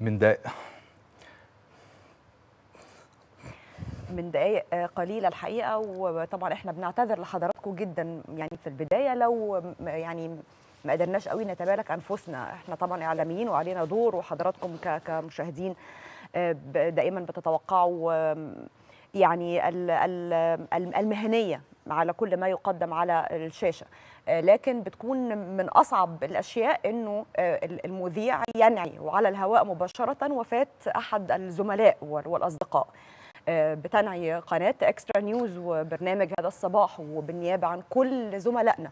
من دقائق من دقائق آه، قليله الحقيقه وطبعا احنا بنعتذر لحضراتكم جدا يعني في البدايه لو يعني ما قدرناش قوي نتبارك انفسنا احنا طبعا اعلاميين وعلينا دور وحضراتكم كمشاهدين آه، دائما بتتوقعوا يعني المهنيه على كل ما يقدم على الشاشه آه، لكن بتكون من اصعب الاشياء انه آه، المذيع ينعي وعلى الهواء مباشره وفاه احد الزملاء والاصدقاء آه، بتنعي قناه اكسترا نيوز وبرنامج هذا الصباح وبالنيابه عن كل زملائنا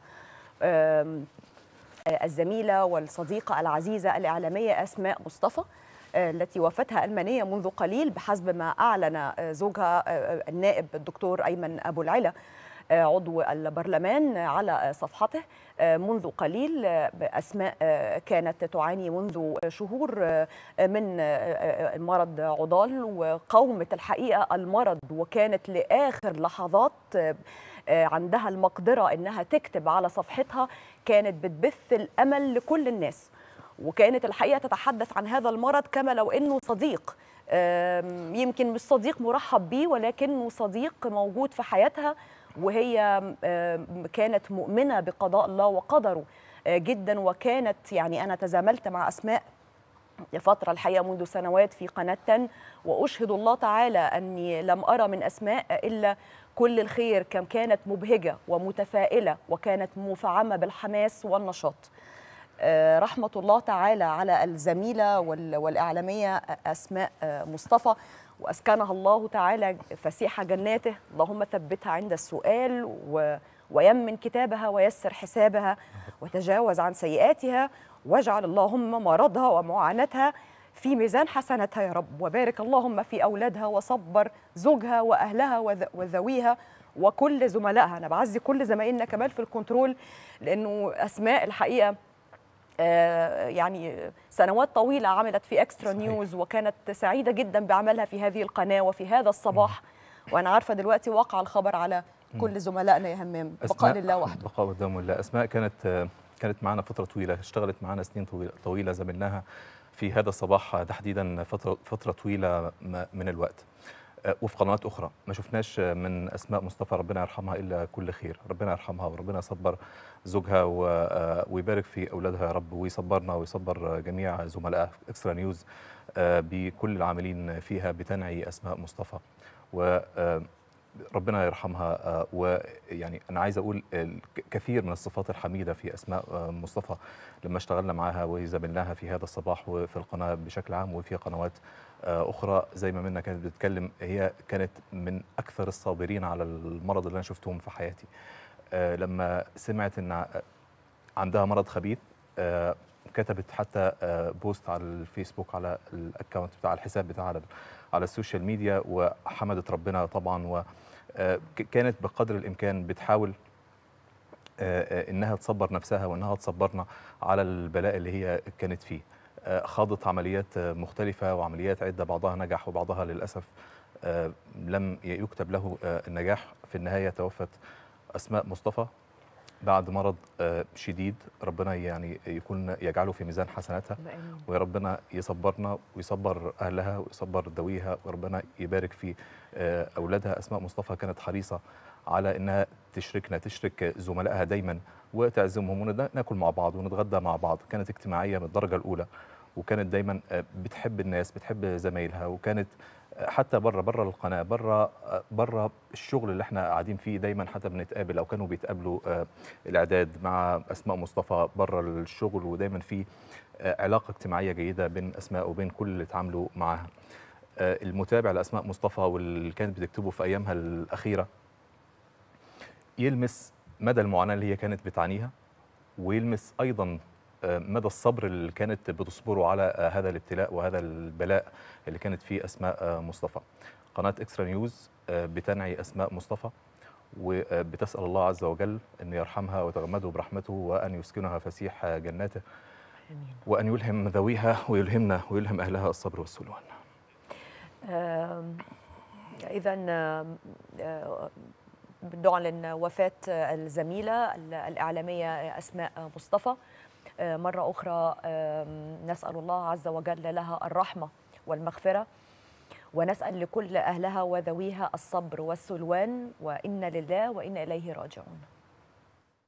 الزميله والصديقه العزيزه الاعلاميه اسماء مصطفى التي وفتها ألمانية منذ قليل بحسب ما أعلن زوجها النائب الدكتور أيمن أبو العلا عضو البرلمان على صفحته منذ قليل بأسماء كانت تعاني منذ شهور من مرض عضال وقومة الحقيقة المرض وكانت لآخر لحظات عندها المقدرة إنها تكتب على صفحتها كانت بتبث الأمل لكل الناس وكانت الحقيقه تتحدث عن هذا المرض كما لو انه صديق يمكن مش صديق مرحب بيه ولكنه صديق موجود في حياتها وهي كانت مؤمنه بقضاء الله وقدره آه، جدا وكانت يعني انا تزاملت مع اسماء فترة الحقيقة منذ سنوات في قناة تن وأشهد الله تعالى أني لم أرى من أسماء إلا كل الخير كم كانت مبهجة ومتفائلة وكانت مفعمة بالحماس والنشاط آه، رحمة الله تعالى على الزميلة والإعلامية أسماء آه، مصطفى وأسكنها الله تعالى فسيح جناته اللهم ثبتها عند السؤال و ويمن كتابها ويسر حسابها وتجاوز عن سيئاتها واجعل اللهم مرضها ومعاناتها في ميزان حسناتها يا رب وبارك اللهم في أولادها وصبر زوجها وأهلها وذويها وكل زملائها أنا بعزي كل زمايلنا كمان في الكنترول لأنه أسماء الحقيقة آه، يعني سنوات طويلة عملت في أكسترا صحيح. نيوز وكانت سعيدة جدا بعملها في هذه القناة وفي هذا الصباح وأنا عارفة دلوقتي وقع الخبر على كل زملائنا يا همام بقاء لله وحده بقاء قدام الله أسماء كانت كانت معنا فترة طويلة اشتغلت معنا سنين طويلة, طويلة زملناها في هذا الصباح تحديدا فترة, فترة طويلة من الوقت وفي قنوات اخرى ما شفناش من اسماء مصطفى ربنا يرحمها الا كل خير ربنا يرحمها وربنا يصبر زوجها آه، ويبارك في اولادها يا رب ويصبرنا ويصبر جميع زملائها اكسترا آه، نيوز بكل العاملين فيها بتنعي اسماء مصطفى و آه، ربنا يرحمها آه، ويعني انا عايز اقول آه، كثير من الصفات الحميده في اسماء آه، مصطفى لما اشتغلنا معاها وزملناها في هذا الصباح وفي القناه بشكل عام وفي قنوات اخرى زي ما منا كانت بتتكلم هي كانت من اكثر الصابرين على المرض اللي انا شفتهم في حياتي لما سمعت ان عندها مرض خبيث كتبت حتى آه، بوست على الفيسبوك على الاكونت بتاع الحساب بتاعها على, على السوشيال ميديا وحمدت ربنا طبعا وكانت آه، بقدر الامكان بتحاول آه، انها تصبر نفسها وانها تصبرنا على البلاء اللي هي كانت فيه خاضت عمليات مختلفه وعمليات عده بعضها نجح وبعضها للاسف لم يكتب له النجاح في النهايه توفت اسماء مصطفى بعد مرض آه، شديد ربنا يعني يكون يجعله في ميزان حسناتها ويا ربنا يصبرنا ويصبر اهلها ويصبر ذويها وربنا يبارك في آه، اولادها اسماء مصطفى كانت حريصه على انها تشركنا تشرك زملائها دايما وتعزمهم وناكل مع بعض ونتغدى مع بعض كانت اجتماعيه من الدرجه الاولى وكانت دايما آه، بتحب الناس بتحب زمايلها وكانت آه، حتى بره بره القناه بره آه، بره الشغل اللي احنا قاعدين فيه دايما حتى بنتقابل او كانوا بيتقابلوا الاعداد مع اسماء مصطفى بره الشغل ودايما في علاقه اجتماعيه جيده بين اسماء وبين كل اللي اتعاملوا معاها المتابع لاسماء مصطفى واللي كانت بتكتبه في ايامها الاخيره يلمس مدى المعاناه اللي هي كانت بتعانيها ويلمس ايضا مدى الصبر اللي كانت بتصبره على هذا الابتلاء وهذا البلاء اللي كانت فيه اسماء مصطفى قناه اكسترا نيوز آه، بتنعي اسماء مصطفى وبتسال الله عز وجل ان يرحمها وتغمده برحمته وان يسكنها فسيح جناته وان يلهم ذويها ويلهمنا ويلهم اهلها الصبر والسلوان اذا بنعلن وفاة الزميلة الإعلامية أسماء مصطفى آه، مرة أخرى نسأل الله عز وجل لها الرحمة والمغفرة ونسأل لكل أهلها وذويها الصبر والسلوان وإنا لله وإنا إليه راجعون